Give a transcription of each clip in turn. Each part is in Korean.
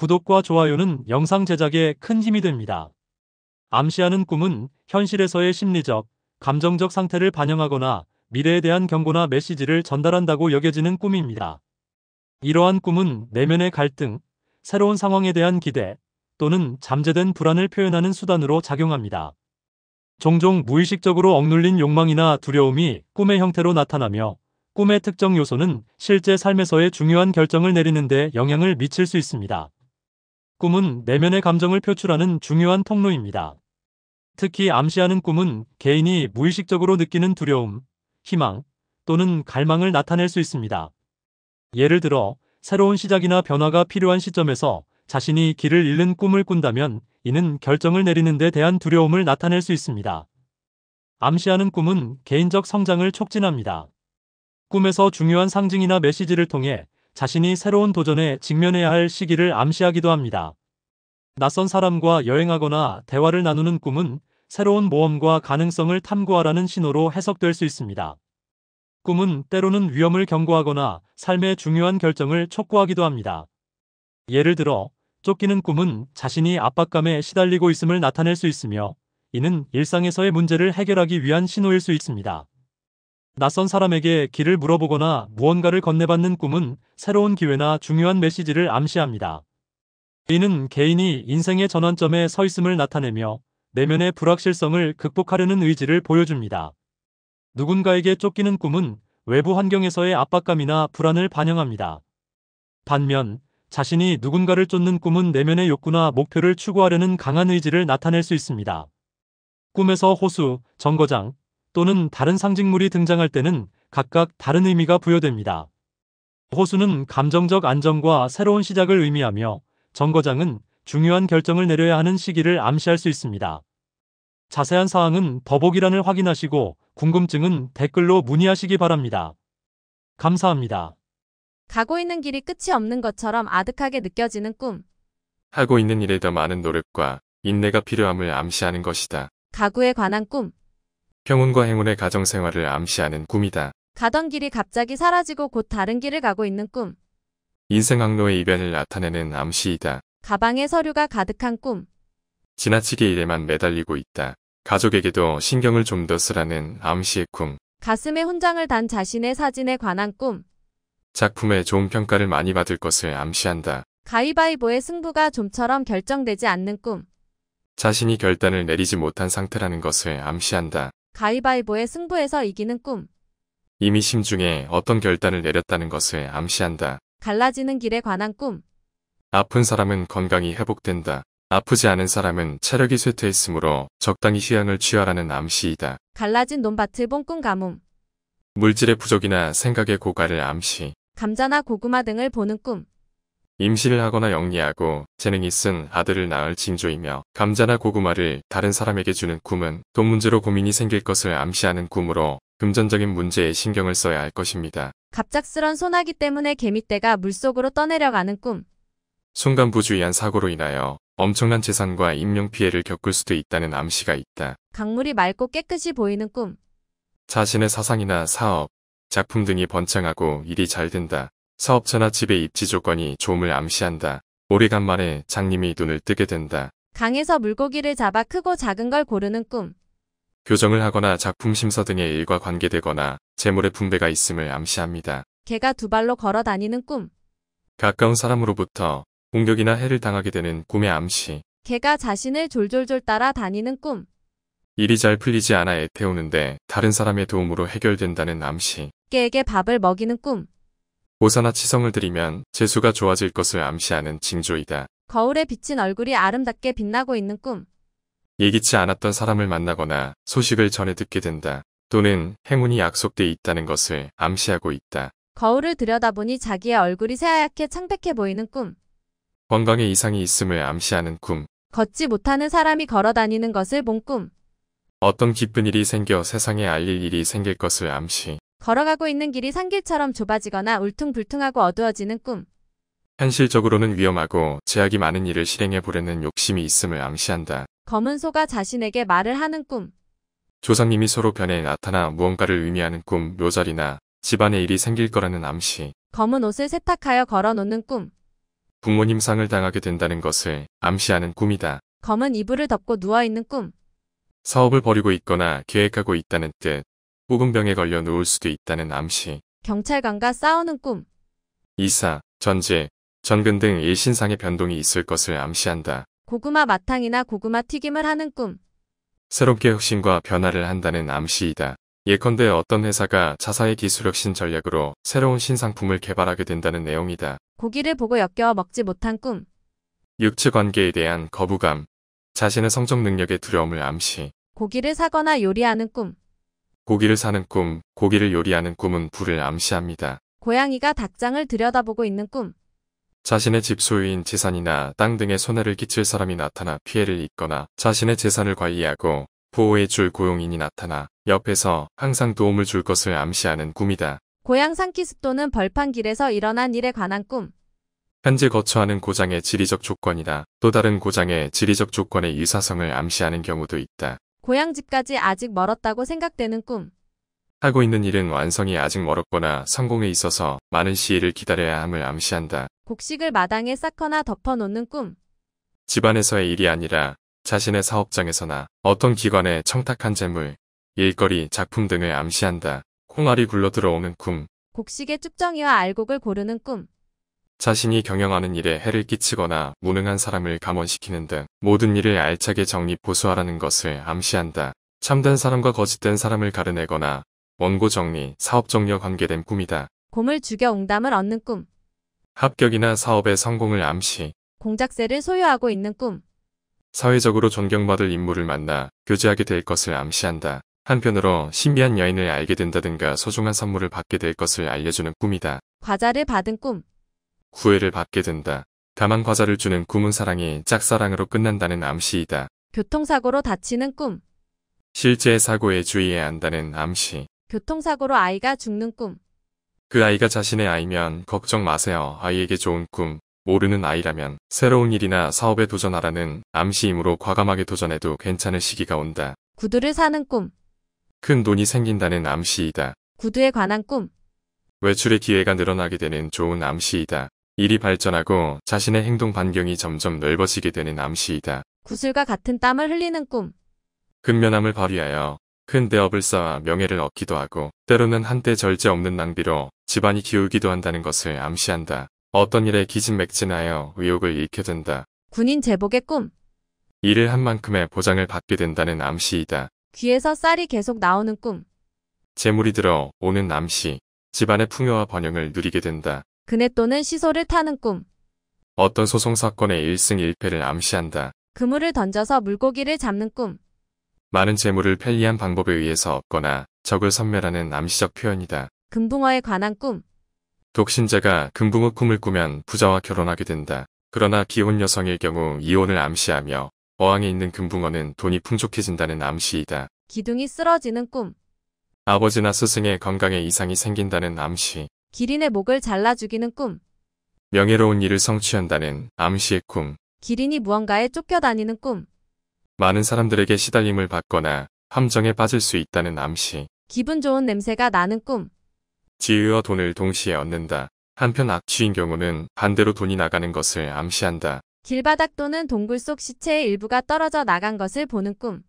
구독과 좋아요는 영상 제작에 큰 힘이 됩니다. 암시하는 꿈은 현실에서의 심리적, 감정적 상태를 반영하거나 미래에 대한 경고나 메시지를 전달한다고 여겨지는 꿈입니다. 이러한 꿈은 내면의 갈등, 새로운 상황에 대한 기대 또는 잠재된 불안을 표현하는 수단으로 작용합니다. 종종 무의식적으로 억눌린 욕망이나 두려움이 꿈의 형태로 나타나며 꿈의 특정 요소는 실제 삶에서의 중요한 결정을 내리는데 영향을 미칠 수 있습니다. 꿈은 내면의 감정을 표출하는 중요한 통로입니다. 특히 암시하는 꿈은 개인이 무의식적으로 느끼는 두려움, 희망 또는 갈망을 나타낼 수 있습니다. 예를 들어 새로운 시작이나 변화가 필요한 시점에서 자신이 길을 잃는 꿈을 꾼다면 이는 결정을 내리는 데 대한 두려움을 나타낼 수 있습니다. 암시하는 꿈은 개인적 성장을 촉진합니다. 꿈에서 중요한 상징이나 메시지를 통해 자신이 새로운 도전에 직면해야 할 시기를 암시하기도 합니다. 낯선 사람과 여행하거나 대화를 나누는 꿈은 새로운 모험과 가능성을 탐구하라는 신호로 해석될 수 있습니다. 꿈은 때로는 위험을 경고하거나 삶의 중요한 결정을 촉구하기도 합니다. 예를 들어, 쫓기는 꿈은 자신이 압박감에 시달리고 있음을 나타낼 수 있으며, 이는 일상에서의 문제를 해결하기 위한 신호일 수 있습니다. 낯선 사람에게 길을 물어보거나 무언가를 건네받는 꿈은 새로운 기회나 중요한 메시지를 암시합니다. 이는 개인이 인생의 전환점에 서 있음을 나타내며 내면의 불확실성을 극복하려는 의지를 보여줍니다. 누군가에게 쫓기는 꿈은 외부 환경에서의 압박감이나 불안을 반영합니다. 반면 자신이 누군가를 쫓는 꿈은 내면의 욕구나 목표를 추구하려는 강한 의지를 나타낼 수 있습니다. 꿈에서 호수, 정거장 또는 다른 상징물이 등장할 때는 각각 다른 의미가 부여됩니다. 호수는 감정적 안정과 새로운 시작을 의미하며 정 거장은 중요한 결정을 내려야 하는 시기를 암시할 수 있습니다. 자세한 사항은 더보기란을 확인하시고 궁금증은 댓글로 문의하시기 바랍니다. 감사합니다. 가고 있는 길이 끝이 없는 것처럼 아득하게 느껴지는 꿈. 하고 있는 일에 더 많은 노력과 인내가 필요함을 암시하는 것이다. 가구에 관한 꿈. 평온과 행운의 가정생활을 암시하는 꿈이다. 가던 길이 갑자기 사라지고 곧 다른 길을 가고 있는 꿈. 인생 항로의 이변을 나타내는 암시이다. 가방에 서류가 가득한 꿈. 지나치게 일에만 매달리고 있다. 가족에게도 신경을 좀 더 쓰라는 암시의 꿈. 가슴에 훈장을 단 자신의 사진에 관한 꿈. 작품에 좋은 평가를 많이 받을 것을 암시한다. 가위바위보의 승부가 좀처럼 결정되지 않는 꿈. 자신이 결단을 내리지 못한 상태라는 것을 암시한다. 가위바위보의 승부에서 이기는 꿈. 이미 심중에 어떤 결단을 내렸다는 것을 암시한다. 갈라지는 길에 관한 꿈. 아픈 사람은 건강이 회복된다. 아프지 않은 사람은 체력이 쇠퇴했으므로 적당히 휴양을 취하라는 암시이다. 갈라진 논밭을 본 꿈 가뭄. 물질의 부족이나 생각의 고갈을 암시. 감자나 고구마 등을 보는 꿈. 임신을 하거나 영리하고 재능이 있은 아들을 낳을 징조이며 감자나 고구마를 다른 사람에게 주는 꿈은 돈 문제로 고민이 생길 것을 암시하는 꿈으로 금전적인 문제에 신경을 써야 할 것입니다. 갑작스런 소나기 때문에 개미떼가 물속으로 떠내려가는 꿈. 순간부주의한 사고로 인하여 엄청난 재산과 인명피해를 겪을 수도 있다는 암시가 있다. 강물이 맑고 깨끗이 보이는 꿈. 자신의 사상이나 사업, 작품 등이 번창하고 일이 잘 된다. 사업자나 집의 입지 조건이 좋음을 암시한다. 오래간만에 장님이 눈을 뜨게 된다. 강에서 물고기를 잡아 크고 작은 걸 고르는 꿈. 교정을 하거나 작품 심사 등의 일과 관계되거나 재물의 분배가 있음을 암시합니다. 개가 두 발로 걸어 다니는 꿈. 가까운 사람으로부터 공격이나 해를 당하게 되는 꿈의 암시. 개가 자신을 졸졸졸 따라 다니는 꿈. 일이 잘 풀리지 않아 애태우는데 다른 사람의 도움으로 해결된다는 암시. 개에게 밥을 먹이는 꿈. 보사나 치성을 드리면 재수가 좋아질 것을 암시하는 징조이다. 거울에 비친 얼굴이 아름답게 빛나고 있는 꿈. 예기치 않았던 사람을 만나거나 소식을 전해 듣게 된다. 또는 행운이 약속돼 있다는 것을 암시하고 있다. 거울을 들여다보니 자기의 얼굴이 새하얗게 창백해 보이는 꿈. 건강에 이상이 있음을 암시하는 꿈. 걷지 못하는 사람이 걸어다니는 것을 본 꿈. 어떤 기쁜 일이 생겨 세상에 알릴 일이 생길 것을 암시. 걸어가고 있는 길이 산길처럼 좁아지거나 울퉁불퉁하고 어두워지는 꿈. 현실적으로는 위험하고 제약이 많은 일을 실행해 보려는 욕심이 있음을 암시한다. 검은 소가 자신에게 말을 하는 꿈. 조상님이 서로 변해 나타나 무언가를 의미하는 꿈, 묘자리나 집안의 일이 생길 거라는 암시. 검은 옷을 세탁하여 걸어놓는 꿈. 부모님 상을 당하게 된다는 것을 암시하는 꿈이다. 검은 이불을 덮고 누워있는 꿈. 사업을 벌이고 있거나 계획하고 있다는 뜻. 혹금 병에 걸려 누울 수도 있다는 암시. 경찰관과 싸우는 꿈. 이사, 전제, 전근 등 일신상의 변동이 있을 것을 암시한다. 고구마 마탕이나 고구마 튀김을 하는 꿈. 새롭게 혁신과 변화를 한다는 암시이다. 예컨대 어떤 회사가 자사의 기술혁신 전략으로 새로운 신상품을 개발하게 된다는 내용이다. 고기를 보고 엮여 먹지 못한 꿈. 육체 관계에 대한 거부감, 자신의 성적 능력의 두려움을 암시. 고기를 사거나 요리하는 꿈. 고기를 사는 꿈, 고기를 요리하는 꿈은 불을 암시합니다. 고양이가 닭장을 들여다보고 있는 꿈. 자신의 집 소유인 재산이나 땅등의 손해를 끼칠 사람이 나타나 피해를 입거나 자신의 재산을 관리하고 보호해줄 고용인이 나타나 옆에서 항상 도움을 줄 것을 암시하는 꿈이다. 고향 산기슭도는 벌판길에서 일어난 일에 관한 꿈. 현재 거처하는 고장의 지리적 조건이다. 또 다른 고장의 지리적 조건의 유사성을 암시하는 경우도 있다. 고향 집까지 아직 멀었다고 생각되는 꿈. 하고 있는 일은 완성이 아직 멀었거나 성공에 있어서 많은 시일을 기다려야 함을 암시한다. 곡식을 마당에 쌓거나 덮어놓는 꿈. 집안에서의 일이 아니라 자신의 사업장에서나 어떤 기관에 청탁한 재물, 일거리, 작품 등을 암시한다. 콩알이 굴러 들어오는 꿈. 곡식의 쭉정이와 알곡을 고르는 꿈. 자신이 경영하는 일에 해를 끼치거나 무능한 사람을 감원시키는 등 모든 일을 알차게 정리 보수하라는 것을 암시한다. 참된 사람과 거짓된 사람을 가르내거나 원고 정리, 사업 정리 관계된 꿈이다. 곰을 죽여 웅담을 얻는 꿈. 합격이나 사업의 성공을 암시. 공작새를 소유하고 있는 꿈. 사회적으로 존경받을 인물을 만나 교제하게 될 것을 암시한다. 한편으로 신비한 여인을 알게 된다든가 소중한 선물을 받게 될 것을 알려주는 꿈이다. 과자를 받은 꿈. 구애를 받게 된다. 다만 과자를 주는 꿈은 사랑이 짝사랑으로 끝난다는 암시이다. 교통사고로 다치는 꿈. 실제 사고에 주의해야 한다는 암시. 교통사고로 아이가 죽는 꿈. 그 아이가 자신의 아이면 걱정 마세요. 아이에게 좋은 꿈, 모르는 아이라면 새로운 일이나 사업에 도전하라는 암시임으로 과감하게 도전해도 괜찮을 시기가 온다. 구두를 사는 꿈. 큰 돈이 생긴다는 암시이다. 구두에 관한 꿈. 외출의 기회가 늘어나게 되는 좋은 암시이다. 일이 발전하고 자신의 행동 반경이 점점 넓어지게 되는 암시이다. 구슬과 같은 땀을 흘리는 꿈. 근면함을 발휘하여 큰 대업을 쌓아 명예를 얻기도 하고 때로는 한때 절제 없는 낭비로 집안이 기울기도 한다는 것을 암시한다. 어떤 일에 기진맥진하여 의욕을 잃게 된다. 군인 제복의 꿈. 일을 한 만큼의 보장을 받게 된다는 암시이다. 귀에서 쌀이 계속 나오는 꿈. 재물이 들어 오는 암시. 집안의 풍요와 번영을 누리게 된다. 그네 또는 시소를 타는 꿈. 어떤 소송사건의 1승 1패를 암시한다. 그물을 던져서 물고기를 잡는 꿈. 많은 재물을 편리한 방법에 의해서 얻거나 적을 섬멸하는 암시적 표현이다. 금붕어에 관한 꿈 독신자가 금붕어 꿈을 꾸면 부자와 결혼하게 된다. 그러나 기혼 여성일 경우 이혼을 암시하며 어항에 있는 금붕어는 돈이 풍족해진다는 암시이다. 기둥이 쓰러지는 꿈 아버지나 스승의 건강에 이상이 생긴다는 암시 기린의 목을 잘라 죽이는 꿈 명예로운 일을 성취한다는 암시의 꿈 기린이 무언가에 쫓겨다니는 꿈 많은 사람들에게 시달림을 받거나 함정에 빠질 수 있다는 암시. 기분 좋은 냄새가 나는 꿈. 지으어 돈을 동시에 얻는다. 한편 악취인 경우는 반대로 돈이 나가는 것을 암시한다. 길바닥 또는 동굴 속 시체의 일부가 떨어져 나간 것을 보는 꿈.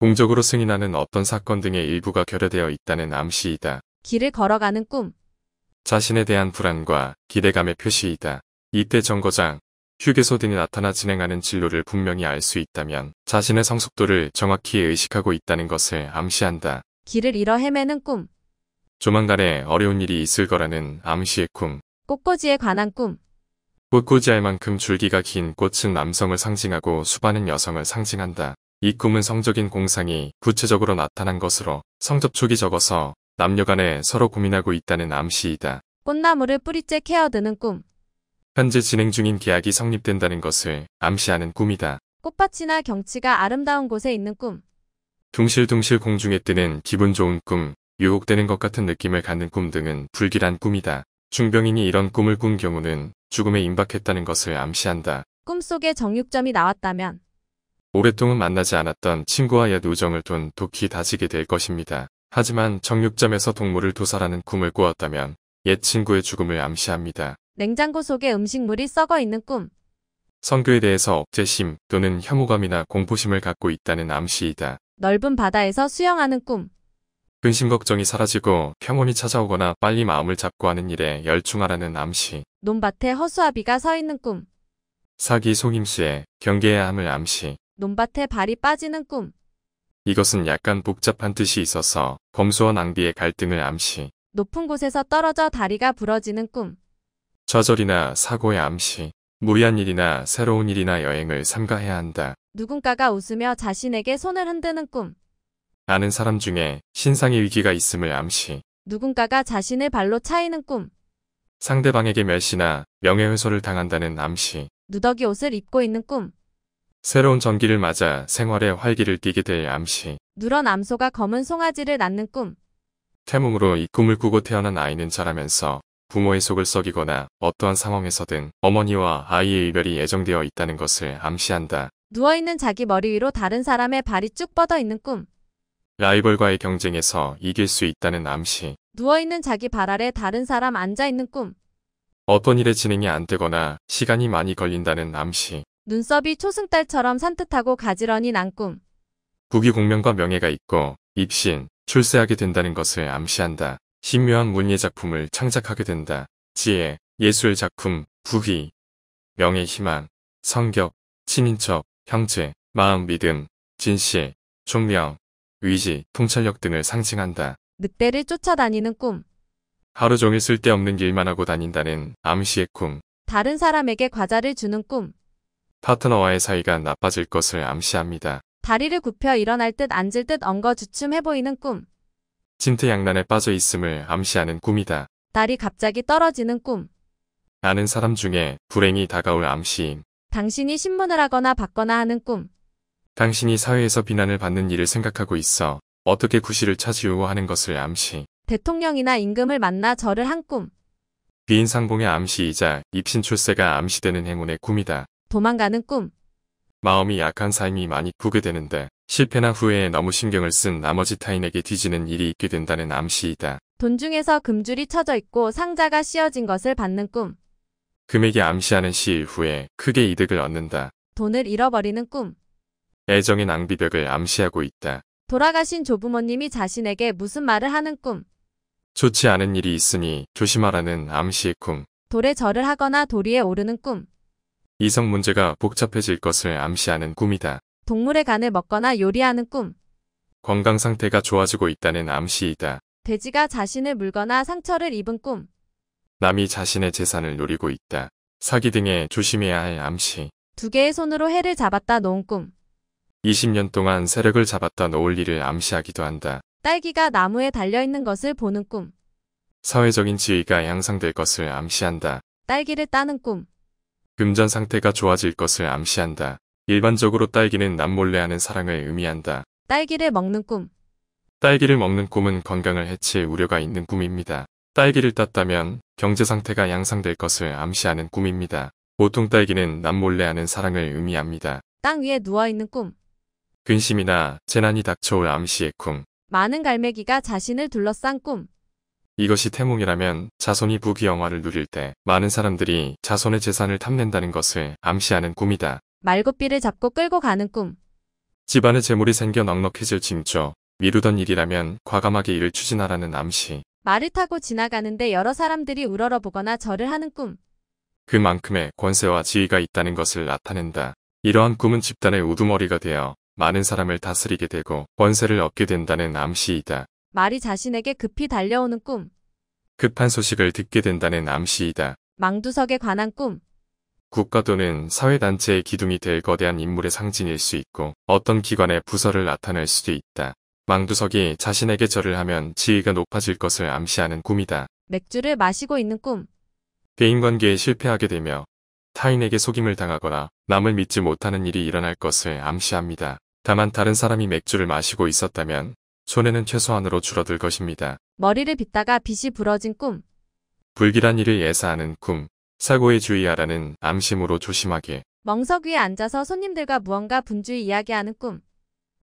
공적으로 승인하는 어떤 사건 등의 일부가 결여되어 있다는 암시이다. 길을 걸어가는 꿈. 자신에 대한 불안과 기대감의 표시이다. 이때 정거장, 휴게소 등이 나타나 진행하는 진로를 분명히 알 수 있다면 자신의 성숙도를 정확히 의식하고 있다는 것을 암시한다. 길을 잃어 헤매는 꿈. 조만간에 어려운 일이 있을 거라는 암시의 꿈. 꽃꽂이에 관한 꿈. 꽃꽂이할 만큼 줄기가 긴 꽃은 남성을 상징하고 수반은 여성을 상징한다. 이 꿈은 성적인 공상이 구체적으로 나타난 것으로 성접촉이 적어서 남녀 간에 서로 고민하고 있다는 암시이다. 꽃나무를 뿌리째 케어드는 꿈. 현재 진행 중인 계약이 성립된다는 것을 암시하는 꿈이다. 꽃밭이나 경치가 아름다운 곳에 있는 꿈. 둥실둥실 공중에 뜨는 기분 좋은 꿈, 유혹되는 것 같은 느낌을 갖는 꿈 등은 불길한 꿈이다. 중병인이 이런 꿈을 꾼 경우는 죽음에 임박했다는 것을 암시한다. 꿈속에 정육점이 나왔다면 오랫동안 만나지 않았던 친구와 옛 우정을 둔 독히 다지게 될 것입니다. 하지만 정육점에서 동물을 도살하는 꿈을 꾸었다면 옛 친구의 죽음을 암시합니다. 냉장고 속에 음식물이 썩어 있는 꿈. 선교에 대해서 억제심 또는 혐오감이나 공포심을 갖고 있다는 암시이다. 넓은 바다에서 수영하는 꿈. 근심 걱정이 사라지고 평온이 찾아오거나 빨리 마음을 잡고 하는 일에 열중하라는 암시. 논밭에 허수아비가 서 있는 꿈. 사기 속임수에 경계해야 함을 암시. 논밭에 발이 빠지는 꿈. 이것은 약간 복잡한 뜻이 있어서 검수와 낭비의 갈등을 암시. 높은 곳에서 떨어져 다리가 부러지는 꿈. 좌절이나 사고의 암시, 무리한 일이나 새로운 일이나 여행을 삼가해야 한다. 누군가가 웃으며 자신에게 손을 흔드는 꿈. 아는 사람 중에 신상의 위기가 있음을 암시. 누군가가 자신의 발로 차이는 꿈. 상대방에게 멸시나 명예훼손을 당한다는 암시. 누더기 옷을 입고 있는 꿈. 새로운 전기를 맞아 생활에 활기를 띠게 될 암시. 누런 암소가 검은 송아지를 낳는 꿈. 태몽으로 이 꿈을 꾸고 태어난 아이는 자라면서 부모의 속을 썩이거나 어떠한 상황에서든 어머니와 아이의 이별이 예정되어 있다는 것을 암시한다. 누워있는 자기 머리 위로 다른 사람의 발이 쭉 뻗어있는 꿈. 라이벌과의 경쟁에서 이길 수 있다는 암시. 누워있는 자기 발 아래 다른 사람 앉아있는 꿈. 어떤 일에 진행이 안 되거나 시간이 많이 걸린다는 암시. 눈썹이 초승달처럼 산뜻하고 가지런히 난 꿈. 부귀공명과 명예가 있고 입신, 출세하게 된다는 것을 암시한다. 신묘한 문예 작품을 창작하게 된다. 지혜, 예술 작품, 부귀, 명예 희망, 성격, 친인척, 형제, 마음 믿음, 진실, 존명 의지, 통찰력 등을 상징한다. 늑대를 쫓아다니는 꿈. 하루 종일 쓸데없는 일만 하고 다닌다는 암시의 꿈. 다른 사람에게 과자를 주는 꿈. 파트너와의 사이가 나빠질 것을 암시합니다. 다리를 굽혀 일어날 듯 앉을 듯 엉거주춤해 보이는 꿈. 진퇴양난에 빠져 있음을 암시하는 꿈이다. 날이 갑자기 떨어지는 꿈. 아는 사람 중에 불행이 다가올 암시인 당신이 신문을 하거나 받거나 하는 꿈. 당신이 사회에서 비난을 받는 일을 생각하고 있어 어떻게 구실을 차지려고 하는 것을 암시. 대통령이나 임금을 만나 절을 한 꿈. 비인상봉의 암시이자 입신출세가 암시되는 행운의 꿈이다. 도망가는 꿈. 마음이 약한 삶이 많이 구게 되는데 실패나 후회에 너무 신경을 쓴 나머지 타인에게 뒤지는 일이 있게 된다는 암시이다. 돈 중에서 금줄이 쳐져 있고 상자가 씌어진 것을 받는 꿈. 금액이 암시하는 시일 후에 크게 이득을 얻는다. 돈을 잃어버리는 꿈. 애정의 낭비벽을 암시하고 있다. 돌아가신 조부모님이 자신에게 무슨 말을 하는 꿈. 좋지 않은 일이 있으니 조심하라는 암시의 꿈. 돌에 절을 하거나 돌리에 오르는 꿈. 이성 문제가 복잡해질 것을 암시하는 꿈이다. 동물의 간을 먹거나 요리하는 꿈. 건강 상태가 좋아지고 있다는 암시이다. 돼지가 자신을 물거나 상처를 입은 꿈. 남이 자신의 재산을 노리고 있다. 사기 등에 조심해야 할 암시. 두 개의 손으로 해를 잡았다 놓은 꿈. 20년 동안 세력을 잡았다 놓을 일을 암시하기도 한다. 딸기가 나무에 달려있는 것을 보는 꿈. 사회적인 지위가 향상될 것을 암시한다. 딸기를 따는 꿈. 금전 상태가 좋아질 것을 암시한다. 일반적으로 딸기는 남몰래 하는 사랑을 의미한다. 딸기를 먹는 꿈. 딸기를 먹는 꿈은 건강을 해칠 우려가 있는 꿈입니다. 딸기를 땄다면 경제 상태가 양상될 것을 암시하는 꿈입니다. 보통 딸기는 남몰래 하는 사랑을 의미합니다. 땅 위에 누워있는 꿈. 근심이나 재난이 닥쳐올 암시의 꿈. 많은 갈매기가 자신을 둘러싼 꿈. 이것이 태몽이라면 자손이 부귀영화를 누릴 때 많은 사람들이 자손의 재산을 탐낸다는 것을 암시하는 꿈이다. 말굽비를 잡고 끌고 가는 꿈. 집안에 재물이 생겨 넉넉해질 징조. 미루던 일이라면 과감하게 일을 추진하라는 암시. 말을 타고 지나가는데 여러 사람들이 우러러보거나 절을 하는 꿈. 그만큼의 권세와 지위가 있다는 것을 나타낸다. 이러한 꿈은 집단의 우두머리가 되어 많은 사람을 다스리게 되고 권세를 얻게 된다는 암시이다. 말이 자신에게 급히 달려오는 꿈. 급한 소식을 듣게 된다는 암시이다. 망두석에 관한 꿈. 국가 또는 사회단체의 기둥이 될 거대한 인물의 상징일 수 있고 어떤 기관의 부서를 나타낼 수도 있다. 망두석이 자신에게 절을 하면 지위가 높아질 것을 암시하는 꿈이다. 맥주를 마시고 있는 꿈. 개인관계에 실패하게 되며 타인에게 속임을 당하거나 남을 믿지 못하는 일이 일어날 것을 암시합니다. 다만 다른 사람이 맥주를 마시고 있었다면 손해는 최소한으로 줄어들 것입니다. 머리를 빗다가 빛이 부러진 꿈. 불길한 일을 예사하는 꿈. 사고에 주의하라는 암심으로 조심하게 멍석 위에 앉아서 손님들과 무언가 분주히 이야기하는 꿈.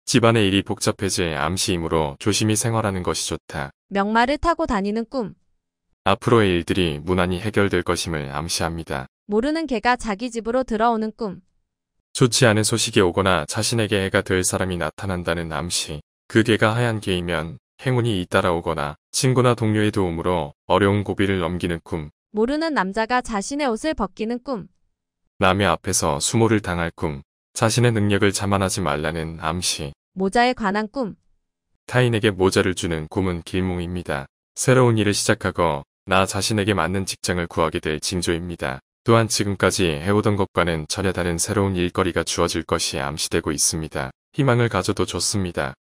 집안의 일이 복잡해질 암시이므로 조심히 생활하는 것이 좋다. 명마를 타고 다니는 꿈. 앞으로의 일들이 무난히 해결될 것임을 암시합니다. 모르는 개가 자기 집으로 들어오는 꿈. 좋지 않은 소식이 오거나 자신에게 해가 될 사람이 나타난다는 암시. 그 개가 하얀 개이면 행운이 잇따라오거나 친구나 동료의 도움으로 어려운 고비를 넘기는 꿈. 모르는 남자가 자신의 옷을 벗기는 꿈. 남의 앞에서 수모를 당할 꿈. 자신의 능력을 자만하지 말라는 암시. 모자에 관한 꿈. 타인에게 모자를 주는 꿈은 길몽입니다. 새로운 일을 시작하고 나 자신에게 맞는 직장을 구하게 될 징조입니다. 또한 지금까지 해오던 것과는 전혀 다른 새로운 일거리가 주어질 것이 암시되고 있습니다. 희망을 가져도 좋습니다.